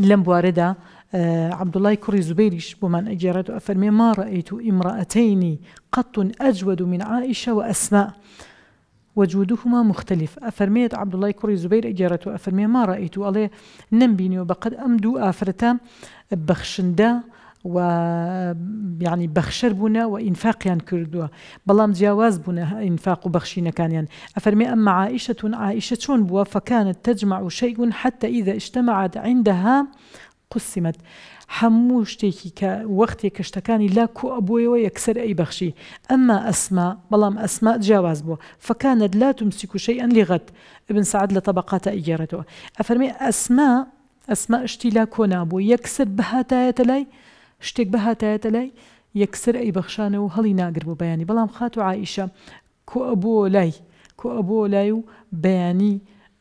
لم بواردا آه، عبد الله كري زبيريش بمن أجيرات أفرمي ما رأيت امرأتين قط أجود من عائشة وأسماء وجودهما مختلف أفرميت عبد الله كري زبير أجيرات أفرمي ما رأيت ألي نمبيني وبقد أمدو آفرتا بخشندا و يعني بخشر بنا وإنفاق ئینفاقیان كردوا بلام جواز بنا إنفاق بخشينا كان ئەفەرمێ ئەمە عائیشتون عائشة عائشة شون بوا فكانت تجمع شيء حتى إذا اجتمعت عندها قسمت حموش تيكي وقت وەختێک لا كو أبوي ويكسر أي بخشي أما أسماء بلام أسماء جواز بوا فكانت لا تمسك شيئا لغد ابن سعد لطبقات طبقاتە أفرمي أسماء أسماء اشتي شتی لا کۆنابوو يكسر بەهاتایەتە لای شتێک بە هاتایەتە لای یەکسەر ئەی بەخشانەوە هەڵی ناگر بۆ بەیانی بەڵام خات و عیشە کۆ ئەبوو لای کۆ ئەبوو لای و بەیانی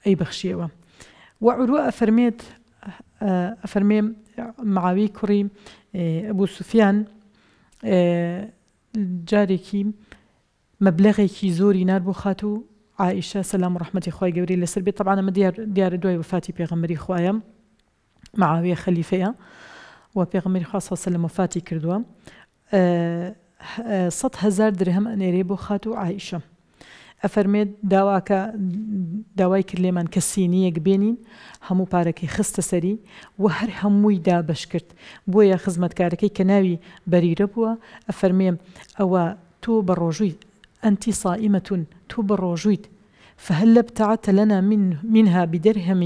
ئەی بەخشیەوە وعروە ئەفەرمێت ئەفەرمێ معوی کوڕی ئەبوو سوفیان جارێکی مەبلغێکی زۆری نار بۆ خات و عائشە سەسلام ڕحمەتی خی گەوری لەسەر بێت تەبانە مە دیارە دوای وفاتی پێغەمەری خوایە معاویە خەلیفەیە و پێغمەری خاصسە لە مەفاتی هزار درهم ئەنێرێ بۆ خات و عیشە ئەفەرمێت داواکە داوای کرد لێمان همو باركي بێنین سري وهر هموي سەری و هەر هەمووی دابش کرد بۆیە خزمەتکارەکەی کە ناوی بەریرە بووە ئەفەرمێ ئەوە تۆ بە فهل ابتعت لنا من منها بدرهم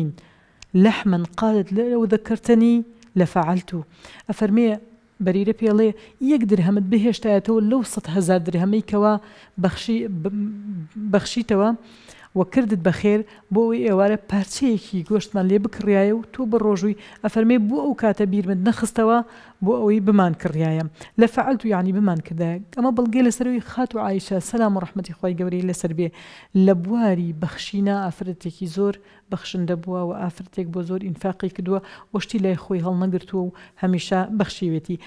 لحما قالت لو ذكرتني لفعلت ئەفەرمێ بەریرە پێڵێ یەک درهەمت بهێشتایەتەوە لەو سە هزار درهەمەی بخشي بەخشیتەوە وەکردت بەخێر بۆ ئەوی ئێوارە پارچەیەکی گۆشتمان لێ بکڕایە و تۆ بە ڕۆژووی ئەفەرمێ بۆ ئەو کاتە بیرمت نەخستەوە بۆ ئەوەی بمان کڕایە لە فعلت و یعنی بمان کردایە ئەمە بەڵگەی لەسەروی خات و عیشە سەسلام و ڕحمەتی خۆی گەوری لەسەر بێ لە بواری بەخشینە ئافرەتێکی زۆر بەخشندە بووە و ئافرەتێک بۆ زۆر ئینفاقی کردووە وەشتی لای خۆی هەڵ نەگرتووە و هەمیشە بەخشیوێتی.